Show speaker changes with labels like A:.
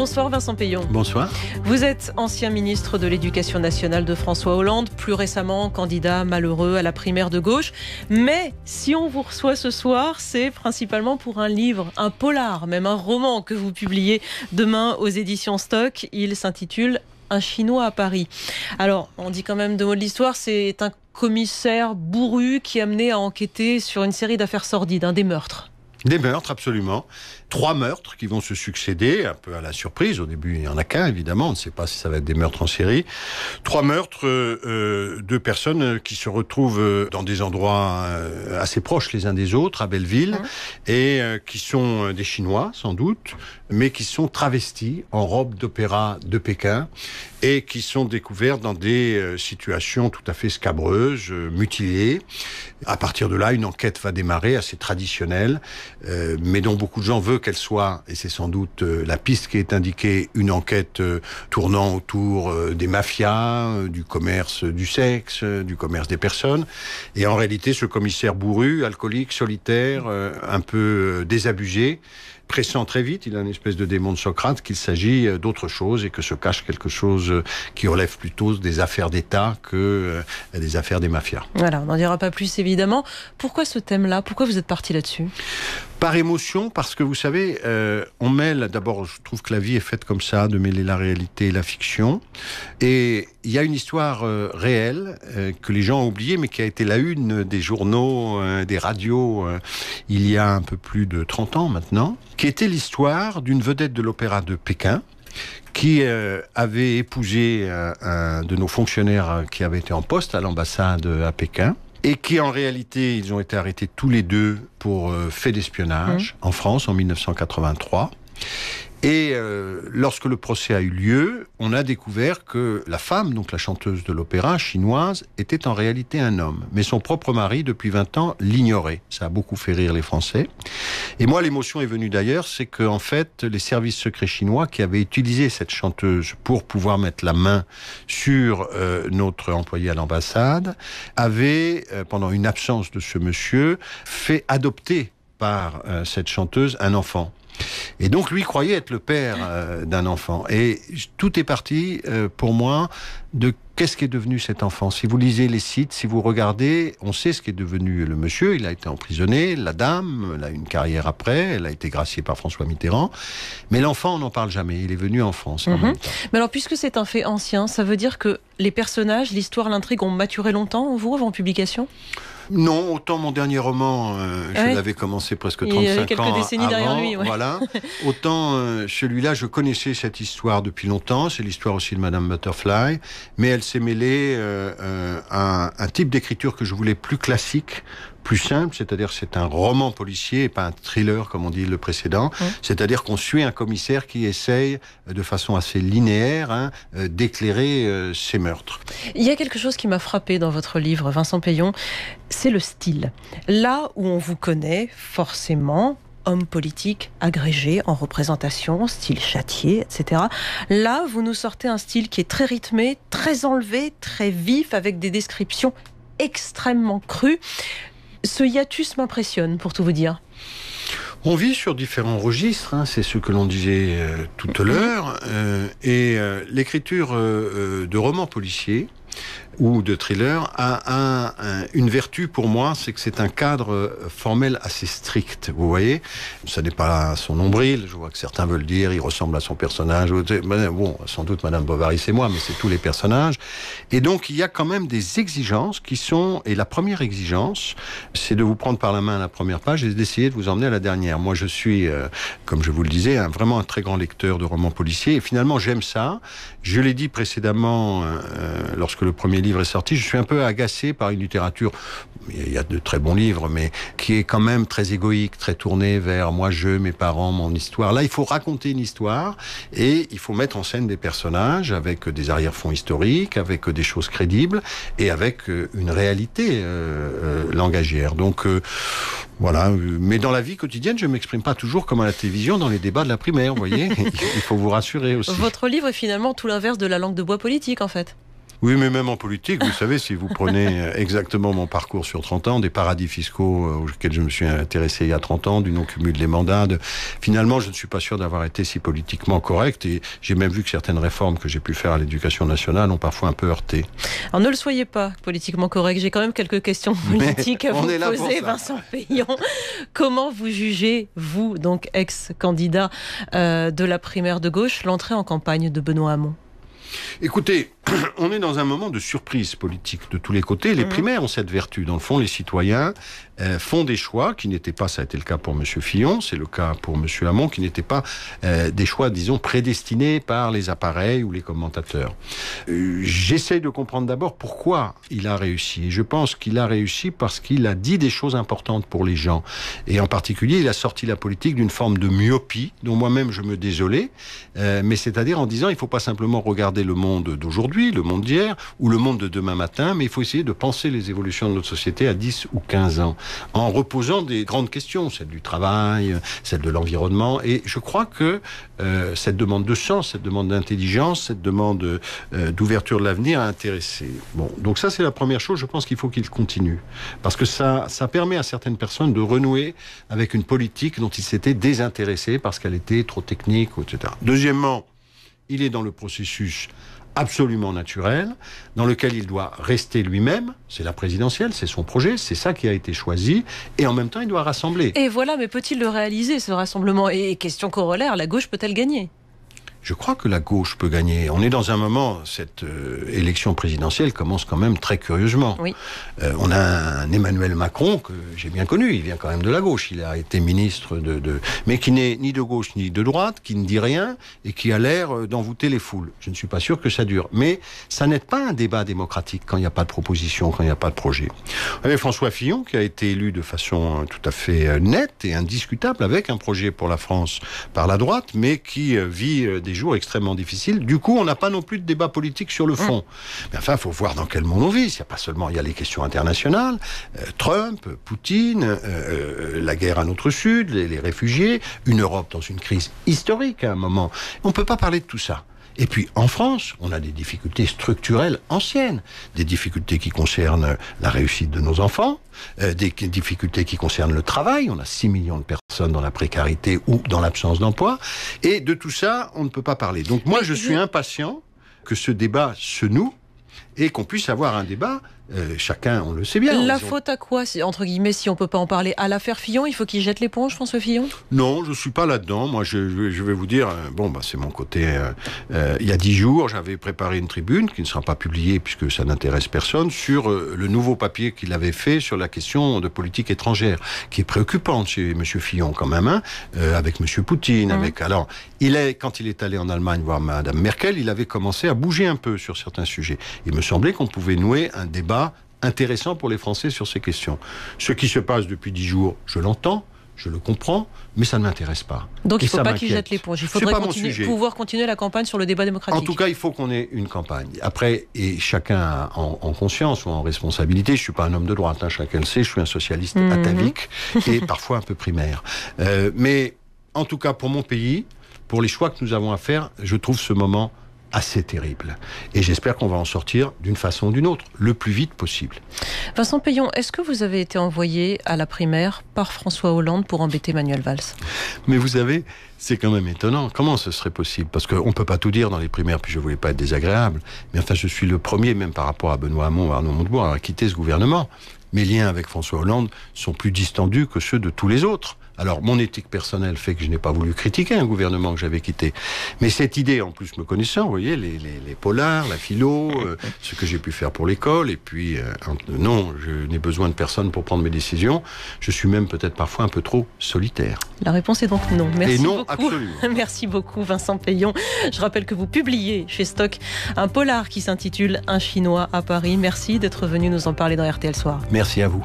A: Bonsoir Vincent Payon. Bonsoir. Vous êtes ancien ministre de l'Éducation nationale de François Hollande, plus récemment candidat malheureux à la primaire de gauche. Mais si on vous reçoit ce soir, c'est principalement pour un livre, un polar, même un roman que vous publiez demain aux éditions Stock. Il s'intitule un Chinois à Paris. Alors, on dit quand même deux mots de l'histoire, c'est un commissaire bourru qui est amené à enquêter sur une série d'affaires sordides, hein, des meurtres.
B: Des meurtres, absolument. Trois meurtres qui vont se succéder, un peu à la surprise. Au début, il n'y en a qu'un, évidemment. On ne sait pas si ça va être des meurtres en série. Trois meurtres euh, euh, de personnes euh, qui se retrouvent dans des endroits assez proches les uns des autres, à Belleville, et qui sont des Chinois, sans doute, mais qui sont travestis en robe d'opéra de Pékin et qui sont découverts dans des situations tout à fait scabreuses, mutilées. À partir de là, une enquête va démarrer, assez traditionnelle, euh, mais dont beaucoup de gens veulent qu'elle soit, et c'est sans doute euh, la piste qui est indiquée, une enquête euh, tournant autour des mafias, du commerce du sexe, du commerce des personnes. Et en réalité, ce commissaire bourru, alcoolique, solitaire, un peu désabusé, pressant très vite, il a une espèce de démon de Socrate qu'il s'agit euh, d'autre chose et que se cache quelque chose euh, qui relève plutôt des affaires d'État que euh, des affaires des mafias.
A: Voilà, on n'en dira pas plus évidemment. Pourquoi ce thème-là Pourquoi vous êtes parti là-dessus
B: par émotion, parce que vous savez, euh, on mêle, d'abord, je trouve que la vie est faite comme ça, de mêler la réalité et la fiction. Et il y a une histoire euh, réelle euh, que les gens ont oubliée, mais qui a été la une des journaux, des radios, il y a un peu plus de 30 ans maintenant, qui était l'histoire d'une vedette de l'opéra de Pékin, qui avait épousé un, de nos fonctionnaires qui avait été en poste à l'ambassade à Pékin et qui en réalité, ils ont été arrêtés tous les deux pour euh, fait d'espionnage mmh. en France en 1983. Et euh, lorsque le procès a eu lieu, on a découvert que la femme, donc la chanteuse de l'opéra chinoise, était en réalité un homme. Mais son propre mari, depuis 20 ans, l'ignorait. Ça a beaucoup fait rire les Français. Et moi, l'émotion est venue d'ailleurs, c'est que en fait, les services secrets chinois qui avaient utilisé cette chanteuse pour pouvoir mettre la main sur euh, notre employé à l'ambassade avaient, euh, pendant une absence de ce monsieur, fait adopter par cette chanteuse un enfant et donc lui croyait être le père euh, d'un enfant. Et tout est parti euh, pour moi de qu'est-ce qui est devenu cet enfant. Si vous lisez les sites, si vous regardez, on sait ce qui est devenu le monsieur. Il a été emprisonné, la dame, elle a une carrière après, elle a été graciée par François Mitterrand. Mais l'enfant, on n'en parle jamais. Il est venu en France. Mhm.
A: Mais alors, puisque c'est un fait ancien, ça veut dire que les personnages, l'histoire, l'intrigue ont maturé longtemps, vous, avant publication
B: non, autant mon dernier roman, euh, je l'avais commencé presque 35 quelques ans décennies derrière lui, voilà. autant euh, celui-là, je connaissais cette histoire depuis longtemps. C'est l'histoire aussi de Madame Butterfly, mais elle s'est mêlée euh, à un type d'écriture que je voulais plus classique, plus simple, c'est-à-dire c'est un roman policier et pas un thriller comme on dit le précédent, mmh. c'est-à-dire qu'on suit un commissaire qui essaye euh, de façon assez linéaire hein, euh, d'éclairer euh, ces ses meurtres.
A: Il y a quelque chose qui m'a frappé dans votre livre, Vincent Payon, c'est le style. Là où on vous connaît forcément, homme politique agrégé en représentation, style châtier, etc. Là, vous nous sortez un style qui est très rythmé, très enlevé, très vif, avec des descriptions extrêmement crues. Ce hiatus m'impressionne, pour tout vous dire.
B: On vit sur différents registres, hein, c'est ce que l'on disait euh, tout à l'heure, euh, et euh, l'écriture de romans policiers, ou de thriller a une vertu pour moi, c'est que c'est un cadre euh, formel assez strict. Vous voyez, ce n'est pas son nombril. Je vois que certains veulent dire, il ressemble à son personnage. Bon, sans doute Madame Bovary, c'est moi, mais c'est tous les personnages. Et donc il y a quand même des exigences qui sont. Et la première exigence, c'est de vous prendre par la main à la première page et d'essayer de vous emmener à la dernière. Moi, je suis, euh, comme je vous le disais, vraiment un très grand lecteur de romans policiers. Et finalement, j'aime ça. Je l'ai dit précédemment euh, lorsque le premier livre est sorti, je suis un peu agacé par une littérature, il y a de très bons livres, mais qui est quand même très égoïque, très tournée vers moi, je, mes parents, mon histoire. Là, il faut raconter une histoire et il faut mettre en scène des personnages avec des arrière-fonds historiques, avec des choses crédibles et avec euh, une réalité euh, euh, langagière. Donc, voilà. Mais dans la vie quotidienne, je m'exprime pas toujours comme à la télévision dans les débats de la primaire, vous voyez. il faut vous rassurer aussi.
A: Votre livre est finalement tout l'inverse de la langue de bois politique, en fait.
B: Oui, mais même en politique, vous savez, si vous prenez euh, exactement mon parcours sur 30 ans, des paradis fiscaux euh, auxquels je me suis intéressé il y a 30 ans, du non-cumul des mandats, finalement, je ne suis pas sûr d'avoir été si politiquement correct et j'ai même vu que certaines réformes que j'ai pu faire à l'éducation nationale ont parfois un peu heurté.
A: Alors ne le soyez pas politiquement correct, j'ai quand même quelques questions politiques à vous poser, Vincent Payon. Comment vous jugez, vous, donc ex-candidat euh, de la primaire de gauche, l'entrée en campagne de Benoît Hamon
B: Écoutez, on est dans un moment de surprise politique de tous les côtés. Les mhm. primaires ont cette vertu. Dans le fond, les citoyens euh, font des choix qui n'étaient pas, ça a été le cas pour M. Fillon, c'est le cas pour M. Hamon, qui n'étaient pas euh, des choix, disons, prédestinés par les appareils ou les commentateurs. Euh, J'essaye de comprendre d'abord pourquoi il a réussi. Et je pense qu'il a réussi parce qu'il a dit des choses importantes pour les gens. Et en particulier, il a sorti la politique d'une forme de myopie, dont moi-même je me désolais, mais c'est-à-dire en disant, il ne faut pas simplement regarder le monde d'aujourd'hui, le monde d'hier ou le monde de demain matin, mais il faut essayer de penser les évolutions de notre société à 10 ou 15 ans, en reposant des grandes questions, celle du travail, celle de l'environnement. Et je crois que euh, cette demande de sens, cette demande d'intelligence, cette demande euh, d'ouverture de l'avenir a intéressé. Bon, donc ça c'est la première chose. Je pense qu'il faut qu'il continue parce que ça, ça permet à certaines personnes de renouer avec une politique dont ils s'étaient désintéressés parce qu'elle était trop technique, etc. Deuxièmement, il est dans le processus absolument naturel, dans lequel il doit rester lui-même. C'est la présidentielle, c'est son projet, c'est ça qui a été choisi, et en même temps, il doit rassembler.
A: Et voilà, mais peut-il le réaliser, ce rassemblement Et question corollaire, la gauche peut-elle gagner
B: je crois que la gauche peut gagner. On est dans un moment, cette euh, élection présidentielle commence quand même très curieusement. Euh, on a un Emmanuel Macron que j'ai bien connu, il vient quand même de la gauche, il a été ministre de... mais qui n'est ni de gauche ni de droite, qui ne dit rien et qui a l'air euh, d'envoûter les foules. Je ne suis pas sûr que ça dure. Mais ça n'est pas un débat démocratique quand il n'y a pas de proposition, quand il n'y a pas de projet. Avec François Fillon qui a été élu de façon tout à fait nette et indiscutable avec un projet pour la France par la droite, mais qui vit des des jours extrêmement difficiles. Du coup, on n'a pas non plus de débat politique sur le mm. fond. Mais enfin, il faut voir dans quel monde on vit. Il n'y a pas seulement il y a les questions internationales, euh, Trump, Poutine, euh, euh, la guerre à notre sud, les, les, réfugiés, une Europe dans une crise historique à un moment. On ne peut pas parler de tout ça. Et puis en France, on a des difficultés structurelles anciennes, des difficultés qui concernent la réussite de nos enfants, euh, des difficultés qui concernent le travail, on a 6 millions de personnes dans la précarité ou dans l'absence d'emploi, et de tout ça, on ne peut pas parler. Donc moi, je suis impatient que ce débat se noue et qu'on puisse avoir un débat euh, chacun, on le sait bien. La faute
A: à quoi, entre guillemets, si on peut pas en parler À l'affaire Fillon, il faut qu'il jette l'éponge, François Fillon
B: Non, je suis pas là-dedans. Moi, je, je, vais vous dire, euh, bon, bah, c'est mon côté. Euh, il y a dix jours, j'avais préparé une tribune qui ne sera pas publiée puisque ça n'intéresse personne sur le nouveau papier qu'il avait fait sur la question de politique étrangère, qui est préoccupante chez M. Fillon quand même, hein, avec M. Poutine, mmh. avec. Alors, il est quand il est allé en Allemagne voir Mme Merkel, il avait commencé à bouger un peu sur certains sujets. Il me semblait qu'on pouvait nouer un débat intéressant pour les Français sur ces questions. Ce qui se passe depuis dix jours, je l'entends, je le comprends, mais ça ne m'intéresse pas. Donc il ne faut pas qu'ils jettent l'éponge. Il faudrait continuer, pouvoir
A: continuer la campagne sur le débat démocratique. En tout
B: cas, il faut qu'on ait une campagne. Après, et chacun en, conscience ou en responsabilité, je ne suis pas un homme de droite, hein, chacun le sait, je suis un socialiste mhm. atavique et parfois un peu primaire. Euh, mais en tout cas, pour mon pays, pour les choix que nous avons à faire, je trouve ce moment assez terrible. Et j'espère qu'on va en sortir d'une façon ou d'une autre, le plus vite possible.
A: Vincent Payon, est-ce que vous avez été envoyé à la primaire par François Hollande pour embêter Manuel Valls
B: Mais vous savez, c'est quand même étonnant. Comment ce serait possible Parce qu'on ne peut pas tout dire dans les primaires, puis je ne voulais pas être désagréable. Mais enfin, je suis le premier, même par rapport à Benoît Hamon, à Arnaud Montebourg, à quitter ce gouvernement. Mes liens avec François Hollande sont plus distendus que ceux de tous les autres. Alors, mon éthique personnelle fait que je n'ai pas voulu critiquer un gouvernement que j'avais quitté. Mais cette idée, en plus me connaissant, vous voyez, les, les, les polars, la philo, euh, ce que j'ai pu faire pour l'école, et puis, euh, non, je n'ai besoin de personne pour prendre mes décisions. Je suis même peut-être parfois un peu
A: trop solitaire. La réponse est donc non. Merci beaucoup. Merci beaucoup, Vincent Payon. Je rappelle que vous publiez chez Stock un polar qui s'intitule Un Chinois à Paris. Merci d'être venu nous en parler dans RTL Soir.
B: Merci à vous.